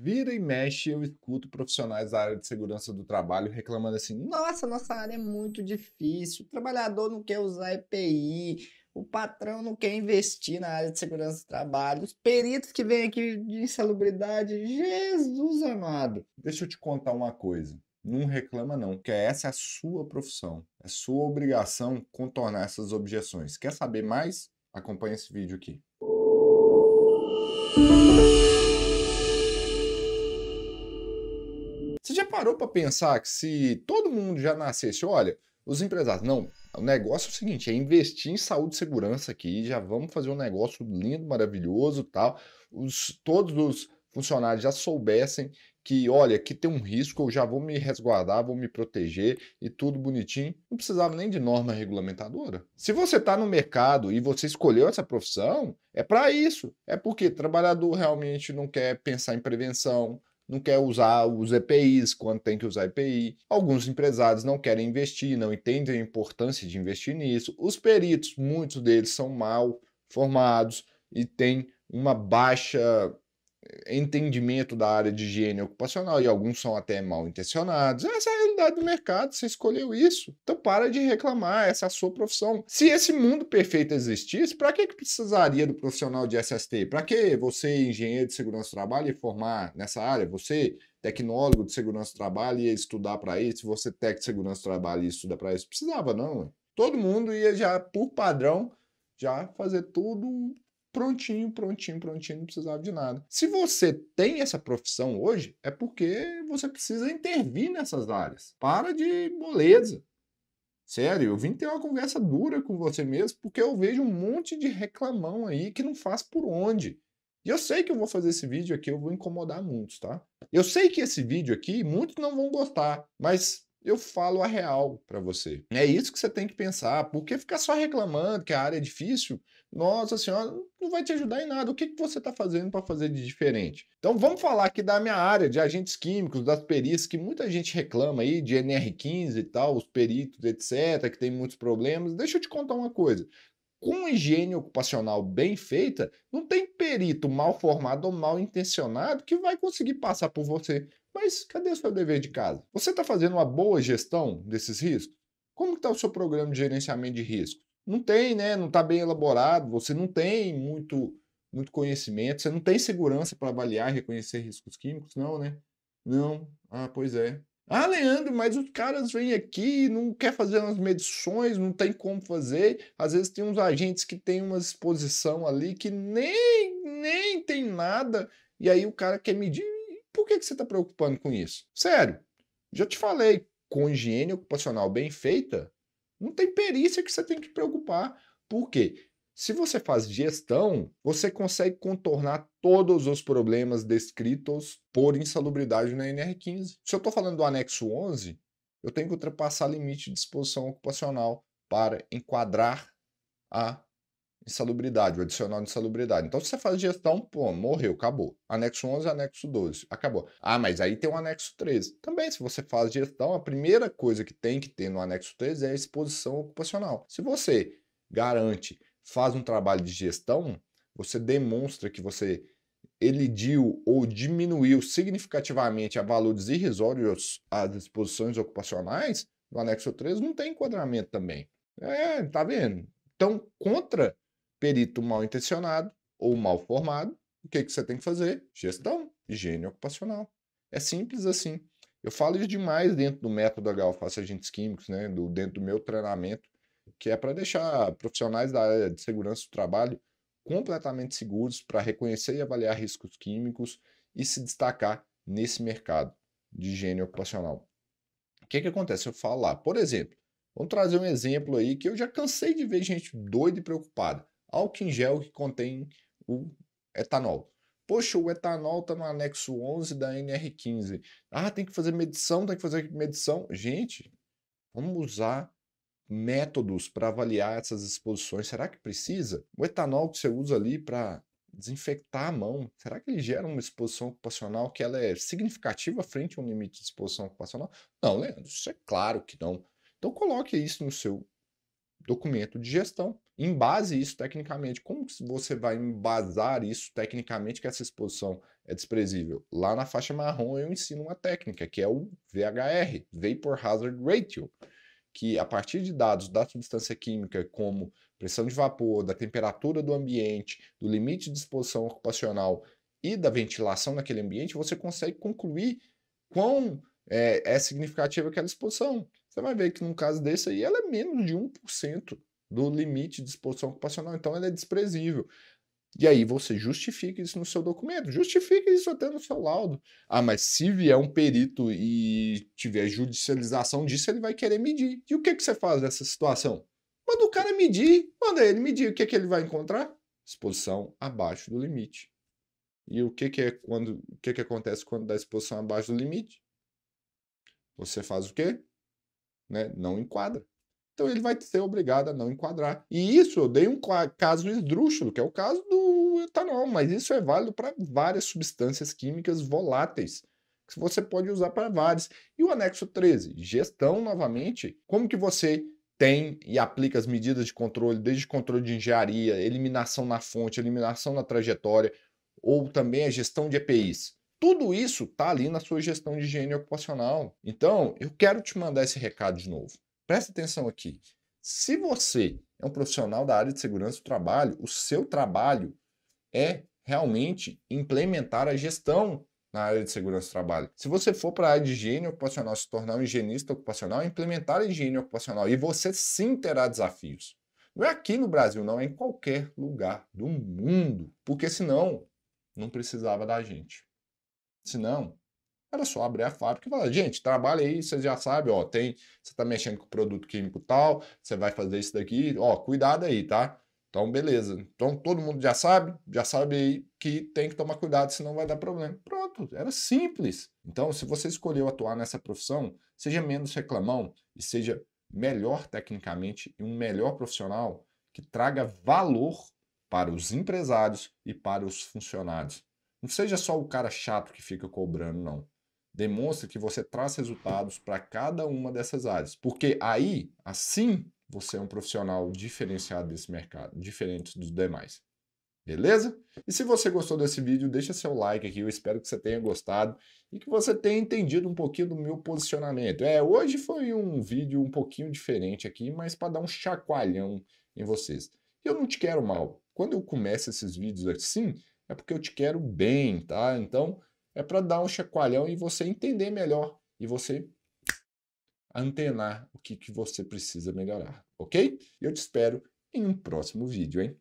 vira e mexe eu escuto profissionais da área de segurança do trabalho reclamando assim: nossa, nossa área é muito difícil, o trabalhador não quer usar EPI, o patrão não quer investir na área de segurança do trabalho, os peritos que vêm aqui de insalubridade, Jesus amado. Deixa eu te contar uma coisa. Não reclama, não, porque essa é a sua profissão. É sua obrigação contornar essas objeções. Quer saber mais? Acompanhe esse vídeo aqui. parou para pensar que se todo mundo já nascesse, olha, os empresários, não, o negócio é o seguinte, é investir em saúde e segurança aqui, já vamos fazer um negócio lindo, maravilhoso, tal. Os todos os funcionários já soubessem que, olha, aqui tem um risco, eu já vou me resguardar, vou me proteger e tudo bonitinho. Não precisava nem de norma regulamentadora. Se você está no mercado e você escolheu essa profissão, é para isso. É porque trabalhador realmente não quer pensar em prevenção, não quer usar os EPIs quando tem que usar EPI. Alguns empresários não querem investir, não entendem a importância de investir nisso. Os peritos, muitos deles são mal formados e têm uma baixa entendimento da área de higiene ocupacional e alguns são até mal intencionados. Essa é a realidade do mercado, você escolheu isso. Então para de reclamar, essa é a sua profissão. Se esse mundo perfeito existisse, para que, que precisaria do profissional de SST? Para que você, engenheiro de segurança do trabalho, formar nessa área? Você, tecnólogo de segurança do trabalho, ia estudar para isso? Você, técnico de segurança do trabalho, ia estudar para isso? Precisava não, todo mundo ia já, por padrão, já fazer tudo prontinho, prontinho, prontinho, não precisava de nada. Se você tem essa profissão hoje, é porque você precisa intervir nessas áreas. Para de moleza. Sério, eu vim ter uma conversa dura com você mesmo, porque eu vejo um monte de reclamão aí que não faz por onde. E eu sei que eu vou fazer esse vídeo aqui, eu vou incomodar muitos, tá? Eu sei que esse vídeo aqui muitos não vão gostar, mas eu falo a real para você. É isso que você tem que pensar. Porque ficar só reclamando que a área é difícil, nossa senhora, não vai te ajudar em nada. O que, que você está fazendo para fazer de diferente? Então vamos falar aqui da minha área de agentes químicos, das perícias, que muita gente reclama aí de NR15 e tal, os peritos, etc., que tem muitos problemas. Deixa eu te contar uma coisa com higiene ocupacional bem feita, não tem perito mal formado ou mal intencionado que vai conseguir passar por você mas cadê o seu dever de casa? Você está fazendo uma boa gestão desses riscos? Como está o seu programa de gerenciamento de risco? Não tem, né? Não está bem elaborado, você não tem muito, muito conhecimento, você não tem segurança para avaliar e reconhecer riscos químicos, não, né? Não. Ah, pois é. Ah, Leandro, mas os caras vêm aqui, não quer fazer as medições, não tem como fazer. Às vezes tem uns agentes que tem uma exposição ali que nem, nem tem nada, e aí o cara quer medir por que, que você está preocupando com isso? Sério, já te falei, com higiene ocupacional bem feita, não tem perícia que você tem que preocupar. Por quê? Se você faz gestão, você consegue contornar todos os problemas descritos por insalubridade na NR15. Se eu estou falando do anexo 11, eu tenho que ultrapassar limite de exposição ocupacional para enquadrar a insalubridade, o adicional de insalubridade. Então, se você faz gestão, pô, morreu, acabou. Anexo 11, anexo 12, acabou. Ah, mas aí tem o anexo 13. Também, se você faz gestão, a primeira coisa que tem que ter no anexo 13 é a exposição ocupacional. Se você garante, faz um trabalho de gestão, você demonstra que você elidiu ou diminuiu significativamente a valores irrisórios às exposições ocupacionais, no anexo 13 não tem enquadramento também. É, tá vendo? Então, contra perito mal intencionado ou mal formado, o que, que você tem que fazer? Gestão, higiene ocupacional. É simples assim. Eu falo isso demais dentro do método HOFAS Agentes Químicos, né? Do, dentro do meu treinamento, que é para deixar profissionais da área de segurança do trabalho completamente seguros para reconhecer e avaliar riscos químicos e se destacar nesse mercado de higiene ocupacional. O que, que acontece? Eu falo lá, por exemplo, vamos trazer um exemplo aí que eu já cansei de ver gente doida e preocupada álcool em gel que contém o etanol. Poxa, o etanol está no anexo 11 da NR15. Ah, tem que fazer medição, tem que fazer medição. Gente, vamos usar métodos para avaliar essas exposições. Será que precisa? O etanol que você usa ali para desinfectar a mão, será que ele gera uma exposição ocupacional que ela é significativa frente a um limite de exposição ocupacional? Não, Leandro, isso é claro que não. Então coloque isso no seu documento de gestão. Embase isso tecnicamente. Como que você vai embasar isso tecnicamente que essa exposição é desprezível? Lá na faixa marrom eu ensino uma técnica, que é o VHR, Vapor Hazard Ratio, que a partir de dados da substância química, como pressão de vapor, da temperatura do ambiente, do limite de exposição ocupacional e da ventilação naquele ambiente, você consegue concluir quão é, é significativa aquela exposição. Você vai ver que num caso desse aí, ela é menos de 1% do limite de exposição ocupacional, então ela é desprezível. E aí você justifica isso no seu documento, justifica isso até no seu laudo. Ah, mas se vier um perito e tiver judicialização disso, ele vai querer medir. E o que, que você faz nessa situação? Manda o cara medir, manda ele medir. O que, que ele vai encontrar? Exposição abaixo do limite. E o que, que é quando o que, que acontece quando dá exposição abaixo do limite? Você faz o quê? né? Não enquadra. Então ele vai ser obrigado a não enquadrar. E isso eu dei um caso esdrúxulo, que é o caso do etanol, mas isso é válido para várias substâncias químicas voláteis que você pode usar para vários. E o anexo 13, gestão novamente, como que você tem e aplica as medidas de controle, desde controle de engenharia, eliminação na fonte, eliminação na trajetória, ou também a gestão de EPIs. Tudo isso está ali na sua gestão de higiene ocupacional. Então, eu quero te mandar esse recado de novo. Presta atenção aqui. Se você é um profissional da área de segurança do trabalho, o seu trabalho é realmente implementar a gestão na área de segurança do trabalho. Se você for para a área de higiene ocupacional, se tornar um higienista ocupacional, implementar a higiene ocupacional e você sim terá desafios. Não é aqui no Brasil, não, é em qualquer lugar do mundo, porque senão não precisava da gente. Senão, era só abrir a fábrica e falar, gente, trabalha aí, você já sabe, ó, tem, você tá mexendo com produto químico tal, você vai fazer isso daqui, ó, cuidado aí, tá? Então, beleza. Então, todo mundo já sabe, já sabe aí que tem que tomar cuidado, senão vai dar problema. Pronto, era simples. Então, se você escolheu atuar nessa profissão, seja menos reclamão e seja melhor tecnicamente e um melhor profissional que traga valor para os empresários e para os funcionários. Não seja só o cara chato que fica cobrando, não. Demonstre que você traz resultados para cada uma dessas áreas. Porque aí, assim, você é um profissional diferenciado desse mercado, diferente dos demais. Beleza? E se você gostou desse vídeo, deixa seu like aqui. Eu espero que você tenha gostado e que você tenha entendido um pouquinho do meu posicionamento. É, hoje foi um vídeo um pouquinho diferente aqui, mas para dar um chacoalhão em vocês. Eu não te quero mal. Quando eu começo esses vídeos assim, é porque eu te quero bem, tá? Então é para dar um chacoalhão e você entender melhor e você antenar o que, que você precisa melhorar, ok? Eu te espero em um próximo vídeo, hein?